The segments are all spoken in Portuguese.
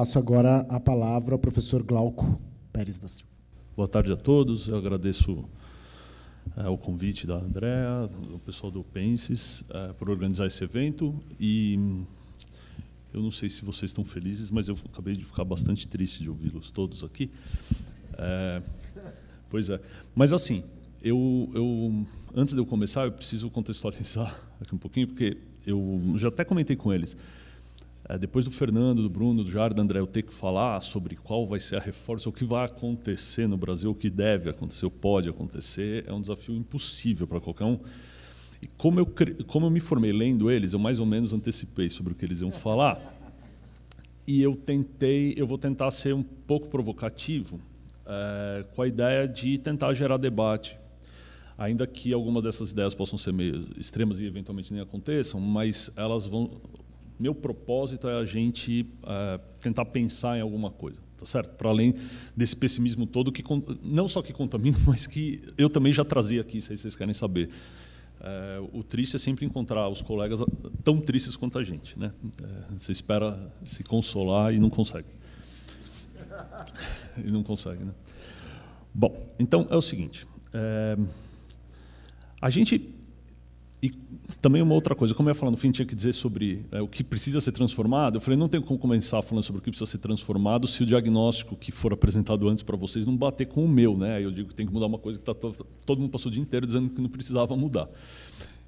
passo agora a palavra ao professor Glauco Pérez da Silva. Boa tarde a todos. Eu agradeço é, o convite da Andrea, do pessoal do Penses, é, por organizar esse evento. E hum, eu não sei se vocês estão felizes, mas eu acabei de ficar bastante triste de ouvi-los todos aqui. É, pois é. Mas, assim, eu, eu, antes de eu começar, eu preciso contextualizar aqui um pouquinho, porque eu já até comentei com eles. É, depois do Fernando, do Bruno, do Jardim, do André, eu ter que falar sobre qual vai ser a reforma, o que vai acontecer no Brasil, o que deve acontecer, o pode acontecer, é um desafio impossível para qualquer um. E como eu, como eu me formei lendo eles, eu mais ou menos antecipei sobre o que eles iam falar. E eu tentei, eu vou tentar ser um pouco provocativo, é, com a ideia de tentar gerar debate. Ainda que algumas dessas ideias possam ser meio extremas e eventualmente nem aconteçam, mas elas vão meu propósito é a gente uh, tentar pensar em alguma coisa, tá certo? Para além desse pessimismo todo que não só que contamina, mas que eu também já trazia aqui, se vocês querem saber. É, o triste é sempre encontrar os colegas tão tristes quanto a gente, né? É, você espera se consolar e não consegue. e não consegue, né? Bom, então é o seguinte. a gente e também uma outra coisa, como eu ia falar no fim, tinha que dizer sobre é, o que precisa ser transformado. Eu falei, não tem como começar falando sobre o que precisa ser transformado se o diagnóstico que for apresentado antes para vocês não bater com o meu. Né? Eu digo que tem que mudar uma coisa que tá todo, todo mundo passou o dia inteiro dizendo que não precisava mudar.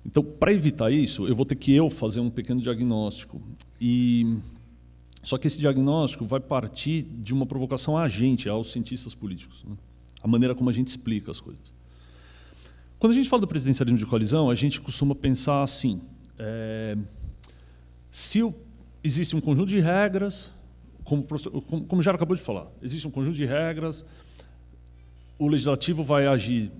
Então, para evitar isso, eu vou ter que eu fazer um pequeno diagnóstico. E só que esse diagnóstico vai partir de uma provocação a gente, aos cientistas políticos, né? a maneira como a gente explica as coisas. Quando a gente fala do presidencialismo de coalizão, a gente costuma pensar assim: é, se o, existe um conjunto de regras, como, como, como o acabou de falar, existe um conjunto de regras, o legislativo vai agir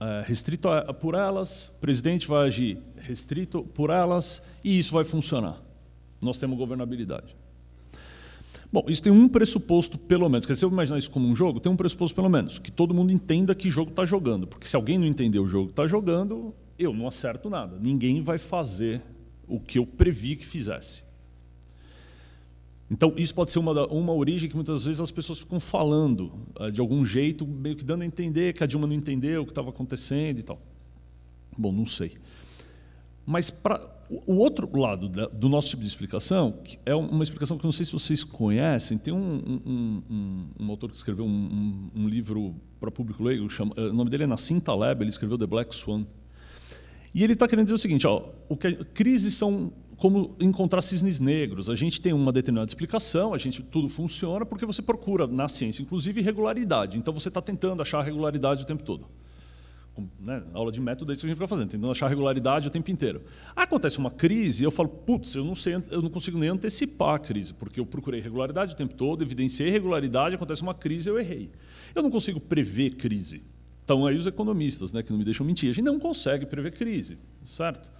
é, restrito a, por elas, o presidente vai agir restrito por elas, e isso vai funcionar. Nós temos governabilidade. Bom, isso tem um pressuposto, pelo menos. Quer dizer, se eu imaginar isso como um jogo, tem um pressuposto, pelo menos, que todo mundo entenda que jogo está jogando. Porque se alguém não entender o jogo que está jogando, eu não acerto nada. Ninguém vai fazer o que eu previ que fizesse. Então, isso pode ser uma, uma origem que muitas vezes as pessoas ficam falando eh, de algum jeito, meio que dando a entender que a Dilma não entendeu o que estava acontecendo e tal. Bom, não sei. Mas para o outro lado da, do nosso tipo de explicação é uma explicação que eu não sei se vocês conhecem. Tem um, um, um, um autor que escreveu um, livro para público leigo, chama, eh, o nome dele é Nassim Taleb, ele escreveu The Black Swan. E ele está querendo dizer o seguinte: ó, o que, crises são como encontrar cisnes negros. A gente tem uma determinada explicação, a gente tudo funciona porque você procura na ciência, inclusive, regularidade. Então você está tentando achar a regularidade o tempo todo né, aula de método, é isso que a gente fica fazendo, tentando achar regularidade o tempo inteiro. Acontece uma crise, eu falo, putz, eu não sei, eu não consigo nem antecipar a crise, porque eu procurei regularidade o tempo todo, evidenciei regularidade, acontece uma crise, eu errei. Eu não consigo prever crise. Então aí os economistas, né, que não me deixam mentir, a gente não consegue prever crise, certo?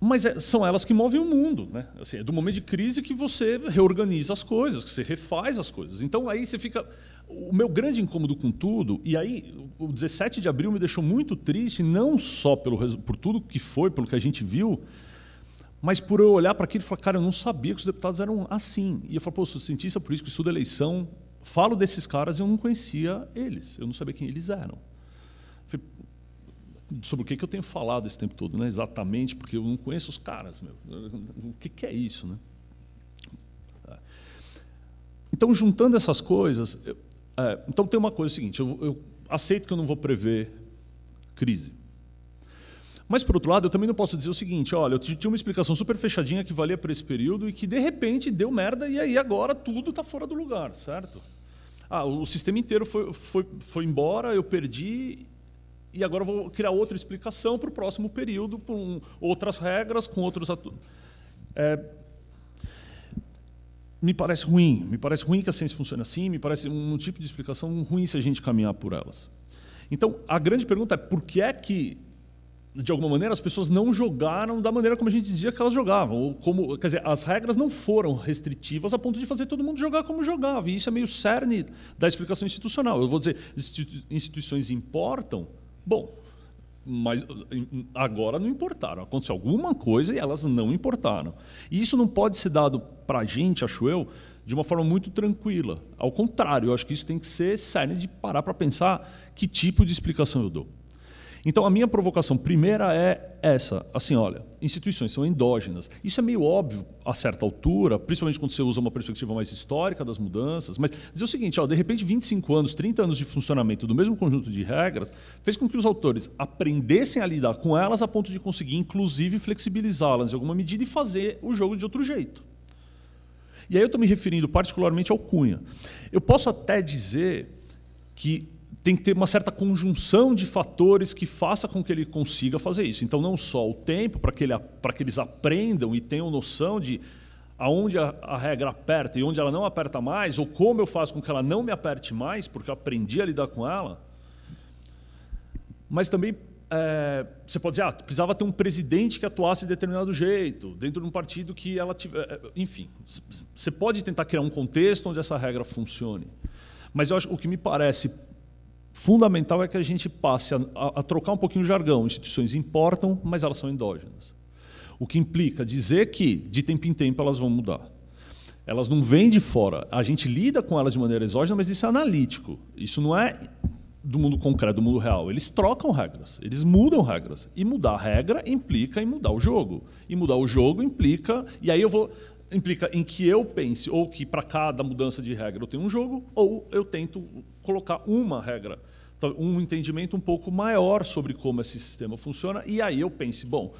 Mas é, são elas que movem o mundo. Né? Assim, é do momento de crise que você reorganiza as coisas, que você refaz as coisas. Então aí você fica. O meu grande incômodo com tudo, e aí o 17 de abril me deixou muito triste, não só pelo, por tudo que foi, pelo que a gente viu, mas por eu olhar para aquilo e falar, cara, eu não sabia que os deputados eram assim. E eu falo, pô, sou cientista por que estudo eleição, falo desses caras e eu não conhecia eles, eu não sabia quem eles eram. falei, sobre o que, que eu tenho falado esse tempo todo, né? exatamente, porque eu não conheço os caras. Meu. O que, que é isso? Né? Então, juntando essas coisas. Eu, é, então, tem uma coisa é seguinte: eu, eu aceito que eu não vou prever crise. Mas, por outro lado, eu também não posso dizer o seguinte: olha, eu tinha uma explicação super fechadinha que valia para esse período e que, de repente, deu merda e aí agora tudo está fora do lugar, certo? Ah, o sistema inteiro foi, foi, foi embora, eu perdi e agora vou criar outra explicação para o próximo período, com outras regras, com outros atores. É, me parece ruim, me parece ruim que a ciência funcione assim, me parece um tipo de explicação ruim se a gente caminhar por elas. Então, a grande pergunta é por que é que, de alguma maneira, as pessoas não jogaram da maneira como a gente dizia que elas jogavam? Ou como, quer dizer, as regras não foram restritivas a ponto de fazer todo mundo jogar como jogava. E isso é meio cerne da explicação institucional. Eu vou dizer, instituições importam, Bom, mas agora não importaram. Aconteceu alguma coisa e elas não importaram. E isso não pode ser dado para a gente, acho eu, de uma forma muito tranquila. Ao contrário, eu acho que isso tem que ser sério de parar para pensar que tipo de explicação eu dou. Então, a minha provocação primeira é essa. Assim, olha, instituições são endógenas. Isso é meio óbvio a certa altura, principalmente quando você usa uma perspectiva mais histórica das mudanças. Mas dizer o seguinte, ó, de repente, 25 anos, 30 anos de funcionamento do mesmo conjunto de regras fez com que os autores aprendessem a lidar com elas a ponto de conseguir, inclusive, flexibilizá-las em alguma medida e fazer o jogo de outro jeito. E aí eu estou me referindo particularmente ao Cunha. Eu posso até dizer que tem que ter uma certa conjunção de fatores que faça com que ele consiga fazer isso. Então, não só o tempo, para que, ele, que eles aprendam e tenham noção de aonde a, a, regra aperta e onde ela não aperta mais, ou como eu faço com que ela não me aperte mais, porque eu aprendi a lidar com ela. Mas também é, você pode dizer, ah, precisava ter um presidente que atuasse de determinado jeito, dentro de um partido que ela tiver. É, é, enfim, você pode tentar criar um contexto onde essa regra funcione. Mas eu acho, o que me parece fundamental é que a gente passe a, a, a trocar um pouquinho o jargão. Instituições importam, mas elas são endógenas. O que implica dizer que, de tempo em tempo, elas vão mudar. Elas não vêm de fora. A gente lida com elas de maneira exógena, mas isso é analítico. Isso não é do mundo concreto, do mundo real. Eles trocam regras, eles mudam regras. E mudar a regra implica em mudar o jogo. E mudar o jogo implica. E aí eu vou implica em que eu pense, ou que para cada mudança de regra eu tenho um jogo, ou eu tento colocar uma regra, um entendimento um pouco maior sobre como esse sistema funciona, e aí eu pense, bom,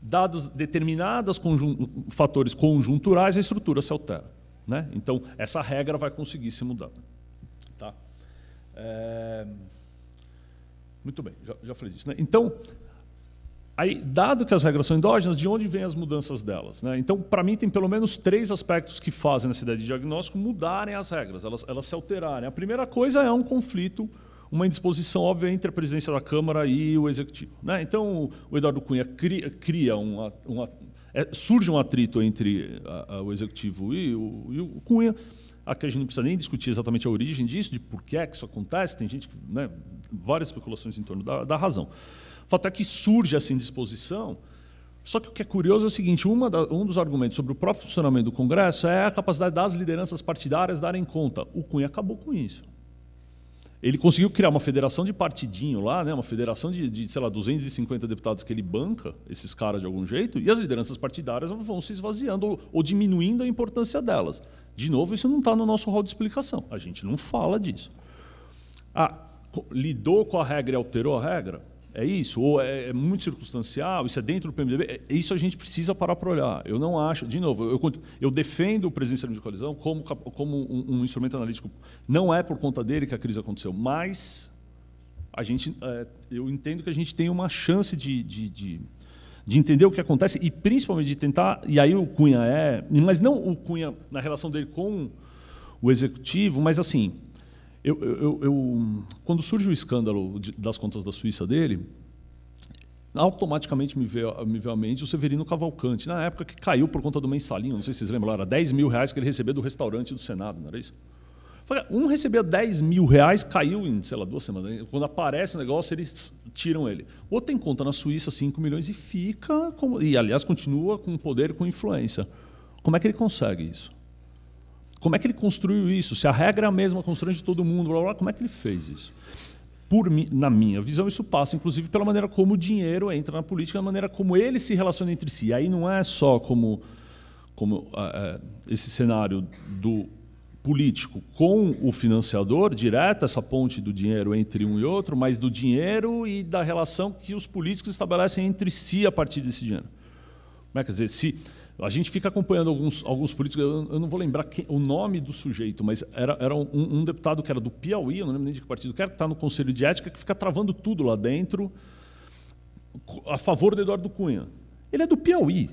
dados determinados conjun fatores conjunturais, a estrutura se altera. Né? Então, essa regra vai conseguir se mudar. Tá? É... Muito bem, já, já falei disso. Né? Então, Aí, dado que as regras são endógenas, de onde vêm as mudanças delas? Né? Então, para mim, tem pelo menos três aspectos que fazem nessa ideia de diagnóstico mudarem as regras, elas, elas se alterarem. A primeira coisa é um conflito, uma indisposição óbvia entre a presidência da Câmara e o Executivo. Né? Então, o Eduardo Cunha cria, cria uma, uma, é, surge um atrito entre a, a, o Executivo e o, e o Cunha. Aqui a gente não precisa nem discutir exatamente a origem disso, de por que é que isso acontece, tem gente, né, várias especulações em torno da, da razão. Até que surge essa indisposição. Só que o que é curioso é o seguinte: da, um dos argumentos sobre o próprio funcionamento do Congresso é a capacidade das lideranças partidárias darem conta. O Cunha acabou com isso. Ele conseguiu criar uma federação de partidinho lá, né? uma federação de, de, sei lá, 250 deputados que ele banca, esses caras de algum jeito, e as lideranças partidárias vão se esvaziando ou, ou diminuindo a importância delas. De novo, isso não está no nosso rol de explicação. A gente não fala disso. Ah, lidou com a regra e alterou a regra? é isso, ou é, é, muito circunstancial, isso é dentro do PMDB, é, isso a gente precisa parar para olhar. Eu não acho, de novo, eu, eu, eu defendo o presidencialismo de coalizão como, como um, um, instrumento analítico. Não é por conta dele que a crise aconteceu, mas a gente, é, eu entendo que a gente tem uma chance de, de, de, de entender o que acontece e principalmente de tentar, e aí o Cunha é, mas não o Cunha na relação dele com o executivo, mas assim, eu, eu, eu, quando surge o escândalo de, das contas da Suíça dele, automaticamente me veio, me veio à mente o Severino Cavalcante, na época que caiu por conta do mensalinho, não sei se vocês lembram, era 10 mil reais que ele recebia do restaurante do Senado, não era isso? Ah, um recebia 10 mil reais, caiu em, sei lá, duas semanas. Quando aparece o negócio, eles tiram ele. O outro tem conta na Suíça, 5 milhões, e fica. Com, e, aliás, continua com poder e com influência. Como é que ele consegue isso? Como é que ele construiu isso? Se a regra é a mesma, constrange todo mundo, blá, blá, como é que ele fez isso? Por, na minha visão, isso passa, inclusive, pela maneira como o dinheiro entra na política, a maneira como ele se relaciona entre si. Aí não é só como, como ah, é, esse cenário do político com o financiador, direta essa ponte do dinheiro entre um e outro, mas do dinheiro e da relação que os políticos estabelecem entre si a partir desse dinheiro. Como é que dizer? Se, a gente fica acompanhando alguns, alguns políticos, eu, eu não vou lembrar quem, o nome do sujeito, mas era, era um, um, deputado que era do Piauí, eu não lembro nem de que partido que era, que está no Conselho de Ética, que fica travando tudo lá dentro a favor do Eduardo Cunha. Ele é do Piauí.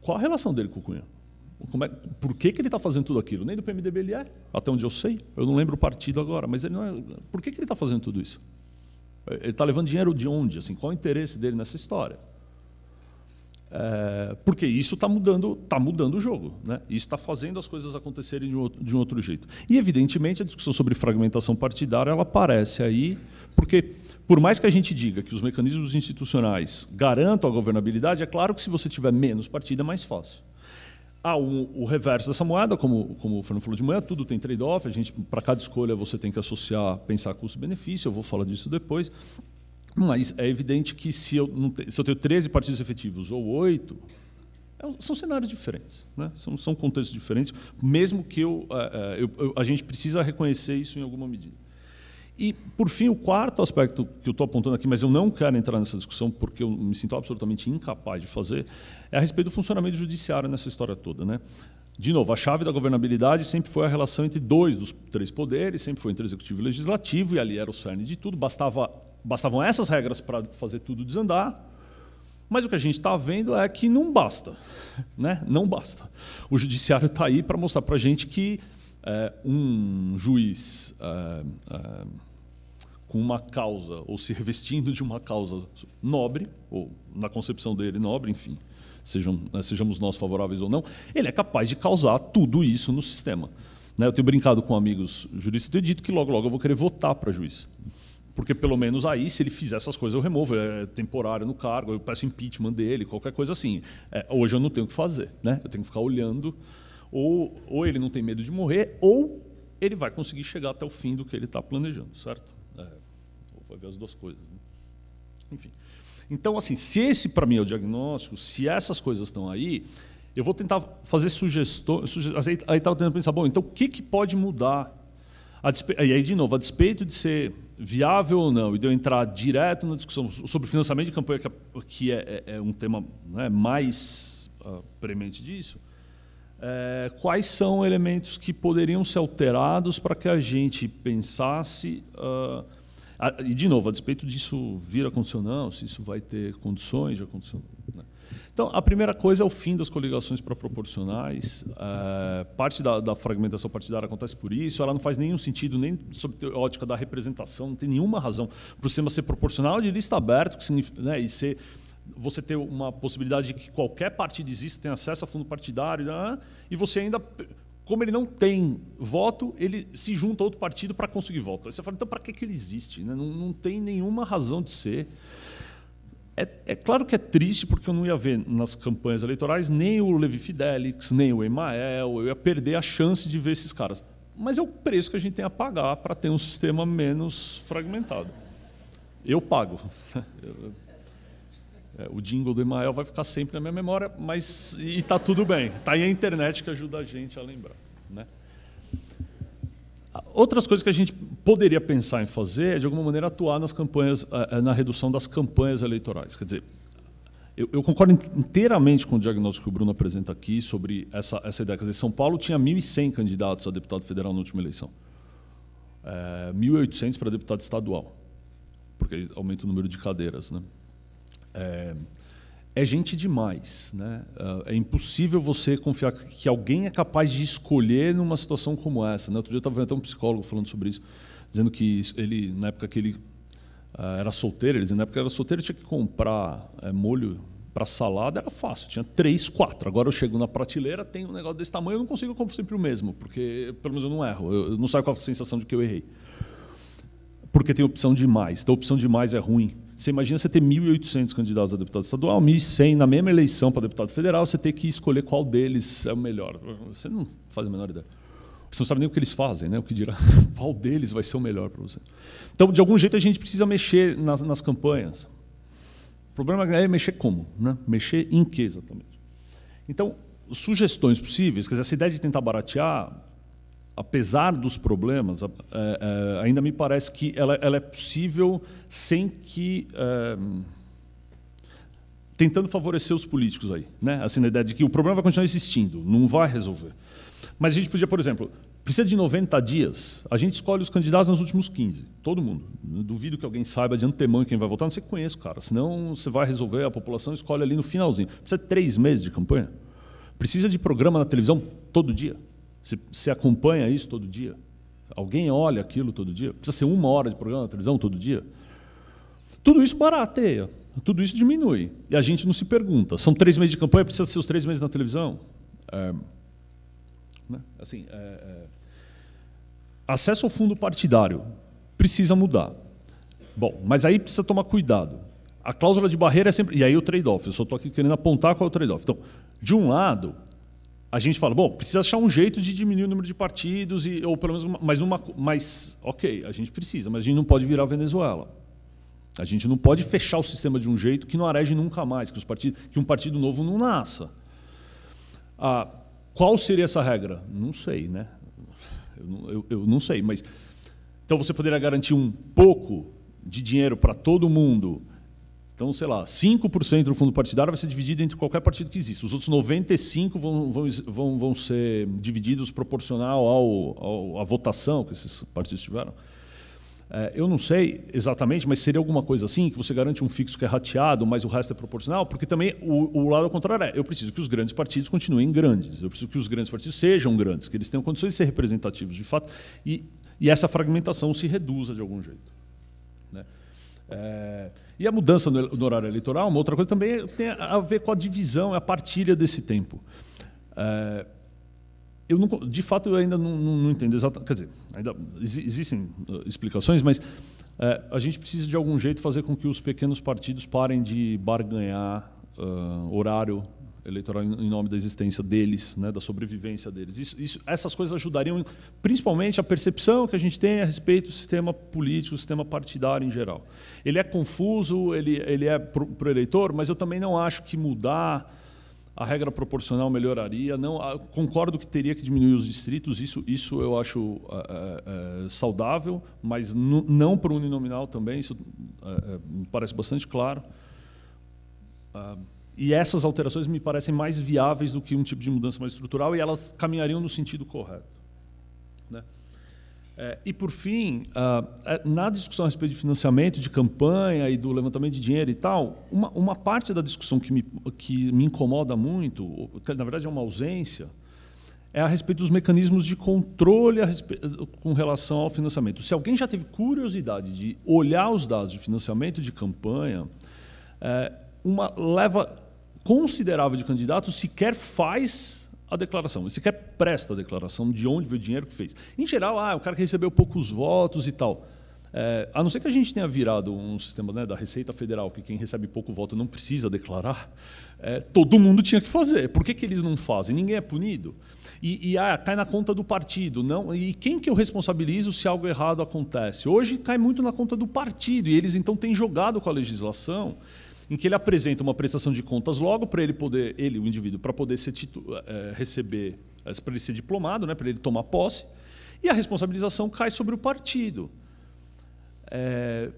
Qual a relação dele com o Cunha? É, por que, que ele está fazendo tudo aquilo? Nem do PMDB ele é, até onde eu sei. Eu não lembro o partido agora, mas ele não é. Por que, que ele está fazendo tudo isso? Ele está levando dinheiro de onde? Assim, qual o interesse dele nessa história? É, porque isso está mudando, tá mudando o jogo. Né? Isso está fazendo as coisas acontecerem de um, outro, de um, outro, jeito. E, evidentemente, a discussão sobre fragmentação partidária ela aparece aí, porque, por mais que a gente diga que os mecanismos institucionais garantam a governabilidade, é claro que se você tiver menos partido é mais fácil. Há um, o reverso dessa moeda, como, como o Fernando falou de manhã, tudo tem trade-off, para cada escolha você tem que associar, pensar custo-benefício, eu vou falar disso depois. Mas é evidente que se eu, se eu tenho 13 partidos efetivos ou 8, é são cenários diferentes, né? são, são contextos diferentes, mesmo que eh, eh, eu, eu, a gente precisa reconhecer isso em alguma medida. E, por fim, o quarto aspecto que eu estou apontando aqui, mas eu não quero entrar nessa discussão porque eu me sinto absolutamente incapaz de fazer, é a respeito do funcionamento judiciário nessa história toda. Né? De novo, a chave da governabilidade sempre foi a relação entre dois dos três poderes, sempre foi entre executivo e legislativo, e ali era o cerne de tudo. Bastava, bastavam essas regras para fazer tudo desandar. Mas o que a gente está vendo é que não basta. Né? Não basta. O judiciário está aí para mostrar para a gente que é, um juiz é, é, com uma causa, ou se revestindo de uma causa nobre, ou na concepção dele nobre, enfim, sejam, né, sejamos nós favoráveis ou não, ele é capaz de causar tudo isso no sistema. Né, eu tenho brincado com amigos juristas e tenho dito que logo, logo eu vou querer votar para juiz. Porque pelo menos aí, se ele fizer essas coisas, eu removo. É temporário no cargo, eu peço impeachment dele, qualquer coisa assim. É, hoje eu não tenho o que fazer, né? Eu tenho que ficar olhando. Ou, ou ele não tem medo de morrer, ou ele vai conseguir chegar até o fim do que ele está planejando, certo? É, vai ver as duas coisas. Né? Enfim. Então, assim, se esse para mim é o diagnóstico, se essas coisas estão aí, eu vou tentar fazer sugestões. Suge aí estava tá tentando pensar, bom, então o que, que pode mudar? E aí, de novo, a despeito de ser viável ou não, e de eu entrar direto na discussão sobre financiamento de campanha, é, que é, é, é um tema né, mais uh, premente disso, é, quais são elementos que poderiam ser alterados para que a gente pensasse. Uh, e, de novo, a despeito disso vir a acontecer ou não, se isso vai ter condições de acontecer ou não. Né? Então, a primeira coisa é o fim das coligações para proporcionais. É, eh, parte da, da, fragmentação partidária acontece por isso. Ela não faz nenhum sentido, nem sob a ótica da representação, não tem nenhuma razão para o sistema ser proporcional de lista aberta né, e ser, você ter uma possibilidade de que qualquer partido exista tenha acesso a fundo partidário né, e você ainda como ele não tem voto, ele se junta a outro partido para conseguir voto. Aí você fala, então para que, que ele existe? Né? Não, não tem nenhuma razão de ser. É, é, claro que é triste, porque eu não ia ver nas campanhas eleitorais nem o Levi Fidelix, nem o Emael, eu ia perder a chance de ver esses caras. Mas é o preço que a gente tem a pagar para ter um sistema menos fragmentado. Eu pago. Eu é, o jingle do Emael vai ficar sempre na minha memória, mas e está tudo bem. Está aí a internet que ajuda a gente a lembrar. Né? Outras coisas que a gente poderia pensar em fazer é, de alguma maneira, atuar nas campanhas, na redução das campanhas eleitorais. Quer dizer, eu, eu concordo inteiramente com o diagnóstico que o Bruno apresenta aqui sobre essa, essa ideia. Quer dizer, São Paulo tinha 1.100 candidatos a deputado federal na última eleição. É, 1.800 para deputado estadual, porque aumenta o número de cadeiras. Né? é, é gente demais. Né? Ah, é impossível você confiar que alguém é capaz de escolher numa situação como essa. Né? Outro dia eu estava vendo até um psicólogo falando sobre isso, dizendo que ele, na época que ele uh, era solteiro, ele dizia, na época que era solteiro tinha que comprar é, molho para salada, era fácil, tinha três, quatro. Agora eu chego na prateleira, tem um negócio desse tamanho, eu não consigo, eu compro sempre o mesmo, porque pelo menos eu não erro, eu, eu não saio com a sensação de que eu errei. Porque tem opção demais. Então, opção demais é ruim você imagina você ter 1.800 candidatos a deputado estadual, 1.100 na mesma eleição para deputado federal, você ter que escolher qual deles é o melhor. Você não faz a menor ideia. Você não sabe nem o que eles fazem, né? o que dirá. Qual deles vai ser o melhor para você? Então, de algum jeito, a gente precisa mexer nas, nas campanhas. O problema é mexer como? Né? Mexer em que exatamente? Então, sugestões possíveis, quer dizer, essa ideia de tentar baratear apesar dos problemas, é, é, ainda me parece que ela, ela é possível sem que. É, tentando favorecer os políticos aí, né? Assim, na ideia de que o problema vai continuar existindo, não vai resolver. Mas a gente podia, por exemplo, precisa de 90 dias, a gente escolhe os candidatos nos últimos 15, todo mundo. Duvido que alguém saiba de antemão quem vai votar, não sei conheço, cara. Senão você vai resolver, a população escolhe ali no finalzinho. Precisa de três meses de campanha? Precisa de programa na televisão todo dia? Você, você acompanha isso todo dia? Alguém olha aquilo todo dia? Precisa ser uma hora de programa na televisão todo dia? Tudo isso barateia, tudo isso diminui. E a gente não se pergunta: são três meses de campanha, precisa ser os três meses na televisão? É, né? assim, é, é, acesso ao fundo partidário precisa mudar. Bom, mas aí precisa tomar cuidado. A cláusula de barreira é sempre. E aí o trade-off, eu só estou aqui querendo apontar qual é o trade-off. Então, de um lado, a gente fala, bom, precisa achar um jeito de diminuir o número de partidos, e, ou pelo menos, uma, mas, uma, mas, ok, a gente precisa, mas a gente não pode virar a Venezuela. A gente não pode fechar o sistema de um jeito que não areje nunca mais, que, os partidos, que um partido novo não nasça. Ah, qual seria essa regra? Não sei, né? Eu, eu, eu não sei, mas. Então você poderia garantir um pouco de dinheiro para todo mundo então, sei lá, 5% do fundo partidário vai ser dividido entre qualquer partido que existe. Os outros 95% vão, vão, vão, vão ser divididos proporcional ao, ao, à votação que esses partidos tiveram. É, eu não sei exatamente, mas seria alguma coisa assim, que você garante um fixo que é rateado, mas o resto é proporcional? Porque também o, o lado contrário é, eu preciso que os grandes partidos continuem grandes, eu preciso que os grandes partidos sejam grandes, que eles tenham condições de ser representativos de fato, e, e essa fragmentação se reduza de algum jeito. Né? É, e a mudança no horário eleitoral, uma outra coisa também é, tem a ver com a divisão, é a partilha desse tempo. É, eu não, de fato, eu ainda não, não, não entendo exatamente. Quer dizer, ainda existem uh, explicações, mas é, a gente precisa de algum jeito fazer com que os pequenos partidos parem de barganhar uh, horário eleitoral em nome da existência deles, né, da sobrevivência deles. Isso, isso, essas coisas ajudariam, principalmente a percepção que a gente tem a respeito do sistema político, do sistema partidário em geral. Ele é confuso, ele, ele é para o eleitor, mas eu também não acho que mudar a regra proporcional melhoraria. Não, ah, concordo que teria que diminuir os distritos, isso, isso eu acho é, é, saudável, mas não para o uninominal também, isso é, parece bastante claro. Uh, e essas alterações me parecem mais viáveis do que um tipo de mudança mais estrutural e elas caminhariam no sentido correto. Né? É, e, por fim, uh, na discussão a respeito de financiamento de campanha e do levantamento de dinheiro e tal, uma, uma parte da discussão que me, que me incomoda muito, que, na verdade é uma ausência, é a respeito dos mecanismos de controle respeito, com relação ao financiamento. Se alguém já teve curiosidade de olhar os dados de financiamento de campanha, é, uma leva considerável de candidatos sequer faz a declaração, sequer presta a declaração de onde veio o dinheiro que fez. Em geral, ah, o cara que recebeu poucos votos e tal. É, a não ser que a gente tenha virado um sistema né, da Receita Federal, que quem recebe pouco voto não precisa declarar, é, todo mundo tinha que fazer. Por que, que eles não fazem? Ninguém é punido. E, e ah, cai na conta do partido. não E quem que eu responsabilizo se algo errado acontece? Hoje cai muito na conta do partido, e eles então têm jogado com a legislação em que ele apresenta uma prestação de contas logo para ele poder, ele, o indivíduo, para poder ser titu, é, receber, é, para ele ser diplomado, né, para ele tomar posse, e a responsabilização cai sobre o partido. É,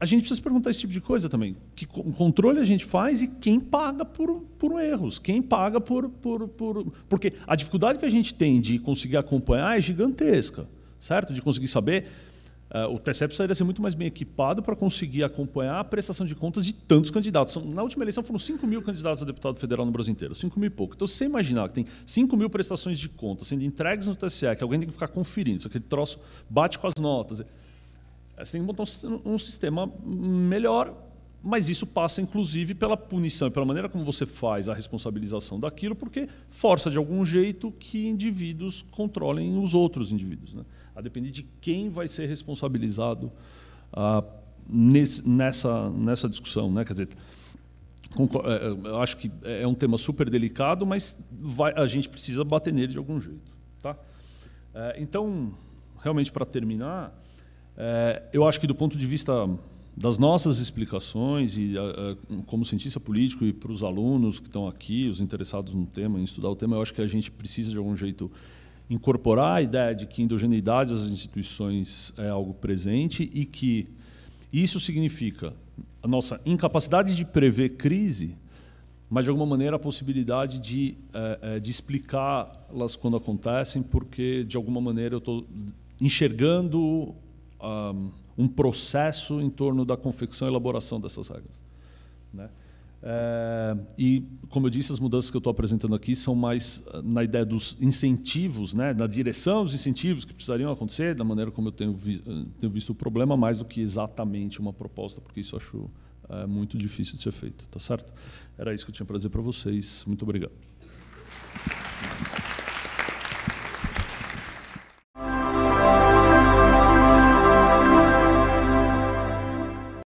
a gente precisa perguntar esse tipo de coisa também. Que controle a gente faz e quem paga por, por erros? Quem paga por, por, por. Porque a dificuldade que a gente tem de conseguir acompanhar é gigantesca, certo? De conseguir saber Uh, o TSE precisaria ser muito mais bem equipado para conseguir acompanhar a prestação de contas de tantos candidatos. Na última eleição foram 5 mil candidatos a deputado federal no Brasil inteiro, 5 mil e pouco. Então, se você imaginar que tem 5 mil prestações de contas sendo entregues no TSE, que alguém tem que ficar conferindo, se aquele troço bate com as notas. É, é, você tem que montar um, um sistema melhor mas isso passa, inclusive, pela punição, pela maneira como você faz a responsabilização daquilo, porque força de algum jeito que indivíduos controlem os outros indivíduos. Né? a depender de quem vai ser responsabilizado ah, nesse, nessa, nessa discussão. Né? Quer dizer, é, é, eu acho que é, é um tema super delicado, mas vai, a gente precisa bater nele de algum jeito. Tá? então, realmente, para terminar, eu acho que do ponto de vista das nossas explicações, e como cientista político e para os alunos que estão aqui, os interessados no tema, em estudar o tema, eu acho que a gente precisa de algum jeito incorporar a ideia de que endogeneidade das instituições é algo presente e que isso significa a nossa incapacidade de prever crise, mas de alguma maneira a possibilidade de, eh, eh, de explicá-las quando acontecem, porque de alguma maneira eu estou enxergando ah, um processo em torno da confecção e elaboração dessas regras. Né? É, e, como eu disse, as mudanças que eu estou apresentando aqui são mais eh, na ideia dos incentivos, né, na direção dos incentivos que precisariam acontecer, da maneira como eu tenho, vi, eh, tenho visto o problema, mais do que exatamente uma proposta, porque isso acho é, muito difícil de ser feito. Tá certo? Era isso que eu tinha para dizer para vocês. Muito obrigado.